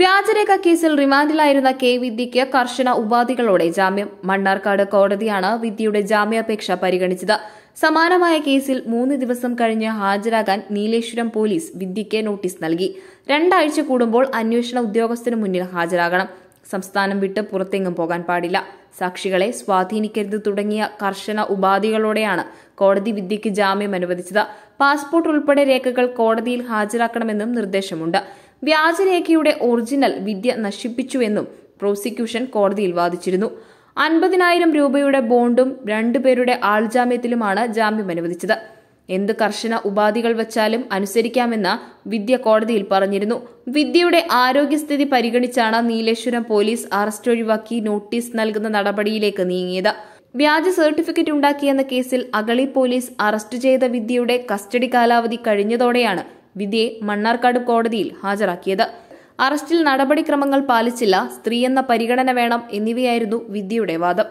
വ്യാജരേഖ കേസിൽ റിമാൻഡിലായിരുന്ന കെ വിദ്യയ്ക്ക് കർശന ഉപാധികളോടെ ജാമ്യം മണ്ണാർക്കാട് കോടതിയാണ് വിദ്യയുടെ ജാമ്യാപേക്ഷ പരിഗണിച്ചത് സമാനമായ കേസിൽ മൂന്ന് ദിവസം കഴിഞ്ഞ് ഹാജരാകാൻ നീലേശ്വരം പോലീസ് വിദ്യയ്ക്ക് നോട്ടീസ് നൽകി രണ്ടാഴ്ച കൂടുമ്പോൾ അന്വേഷണ ഉദ്യോഗസ്ഥന് മുന്നിൽ ഹാജരാകണം സംസ്ഥാനം വിട്ട് പുറത്തെങ്ങും പോകാൻ പാടില്ല സാക്ഷികളെ സ്വാധീനിക്കരുത് തുടങ്ങിയ കർശന ഉപാധികളോടെയാണ് കോടതി വിദ്യയ്ക്ക് ജാമ്യം അനുവദിച്ചത് പാസ്പോർട്ട് ഉൾപ്പെടെ രേഖകൾ കോടതിയിൽ ഹാജരാക്കണമെന്നും നിർദ്ദേശമുണ്ട് വ്യാജരേഖയുടെ ഒറിജിനൽ വിദ്യ നശിപ്പിച്ചുവെന്നും പ്രോസിക്യൂഷൻ കോടതിയിൽ വാദിച്ചിരുന്നു അൻപതിനായിരം രൂപയുടെ ബോണ്ടും രണ്ടുപേരുടെ ആൾജാമ്യത്തിലുമാണ് ജാമ്യം അനുവദിച്ചത് എന്ത് കർശന ഉപാധികൾ വച്ചാലും അനുസരിക്കാമെന്ന വിദ്യ കോടതിയിൽ പറഞ്ഞിരുന്നു വിദ്യയുടെ ആരോഗ്യസ്ഥിതി പരിഗണിച്ചാണ് നീലേശ്വരം പോലീസ് അറസ്റ്റ് ഒഴിവാക്കി നോട്ടീസ് നൽകുന്ന നടപടിയിലേക്ക് നീങ്ങിയത് വ്യാജ സർട്ടിഫിക്കറ്റ് ഉണ്ടാക്കിയെന്ന കേസിൽ അഗളി പോലീസ് അറസ്റ്റ് ചെയ്ത വിദ്യയുടെ കസ്റ്റഡി കാലാവധി കഴിഞ്ഞതോടെയാണ് വിധിയെ മണ്ണാർക്കാട് കോടതിയിൽ ഹാജരാക്കിയത് അറസ്റ്റിൽ നടപടിക്രമങ്ങൾ പാലിച്ചില്ല സ്ത്രീയെന്ന പരിഗണന വേണം എന്നിവയായിരുന്നു വിദ്യയുടെ വാദം